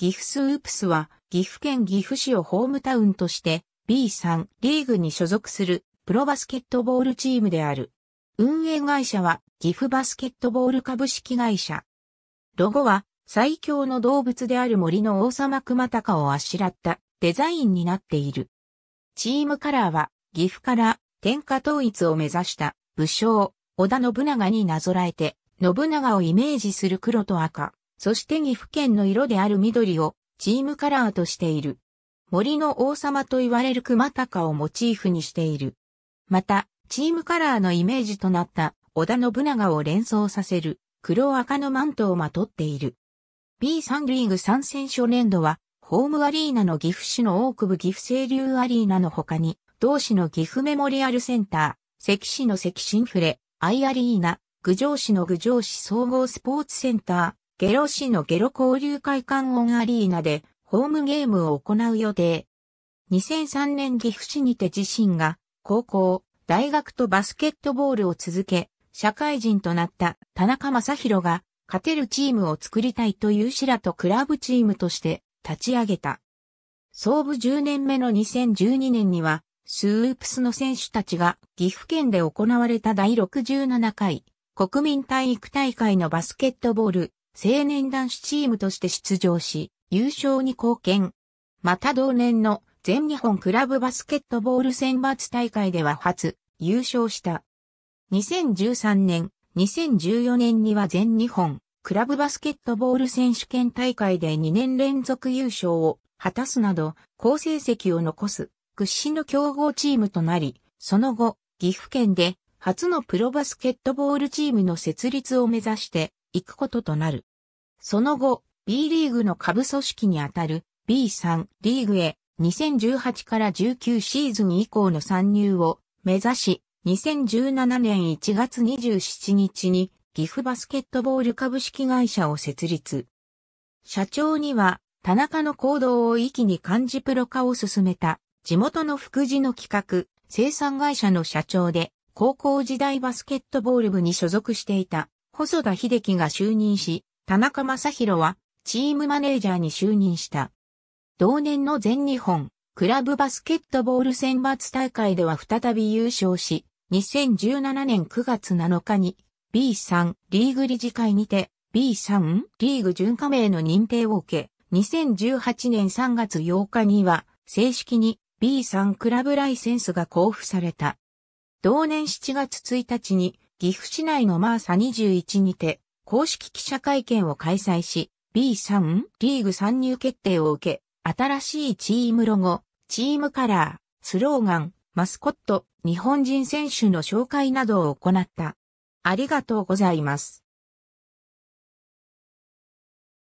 ギフスープスは、岐阜県岐阜市をホームタウンとして、B3 リーグに所属するプロバスケットボールチームである。運営会社は、岐阜バスケットボール株式会社。ロゴは、最強の動物である森の王様熊高をあしらったデザインになっている。チームカラーは、岐阜から天下統一を目指した武将、織田信長になぞらえて、信長をイメージする黒と赤。そして岐阜県の色である緑をチームカラーとしている。森の王様と言われる熊高をモチーフにしている。また、チームカラーのイメージとなった織田信長を連想させる黒赤のマントをまとっている。B3 リーグ参戦初年度は、ホームアリーナの岐阜市の大久部岐阜清流アリーナの他に、同市の岐阜メモリアルセンター、関市の関新フレ、アイアリーナ、郡上市の郡上市総合スポーツセンター、ゲロ市のゲロ交流会館オンアリーナでホームゲームを行う予定。2003年岐阜市にて自身が高校、大学とバスケットボールを続け、社会人となった田中正宏が勝てるチームを作りたいというシラとクラブチームとして立ち上げた。創部10年目の2012年には、スープスの選手たちが岐阜県で行われた第67回国民体育大会のバスケットボール青年男子チームとして出場し、優勝に貢献。また同年の全日本クラブバスケットボール選抜大会では初優勝した。2013年、2014年には全日本クラブバスケットボール選手権大会で2年連続優勝を果たすなど、好成績を残す屈指の強豪チームとなり、その後、岐阜県で初のプロバスケットボールチームの設立を目指していくこととなる。その後、B リーグの下部組織にあたる B3 リーグへ2018から19シーズン以降の参入を目指し、2017年1月27日に岐阜バスケットボール株式会社を設立。社長には田中の行動を一気に漢字プロ化を進めた地元の福祉の企画、生産会社の社長で高校時代バスケットボール部に所属していた細田秀樹が就任し、田中正宏はチームマネージャーに就任した。同年の全日本クラブバスケットボール選抜大会では再び優勝し、2017年9月7日に B3 リーグ理事会にて B3 リーグ準加盟の認定を受け、2018年3月8日には正式に B3 クラブライセンスが交付された。同年7月1日に岐阜市内のマーサ21にて公式記者会見を開催し、B3 リーグ参入決定を受け、新しいチームロゴ、チームカラー、スローガン、マスコット、日本人選手の紹介などを行った。ありがとうございます。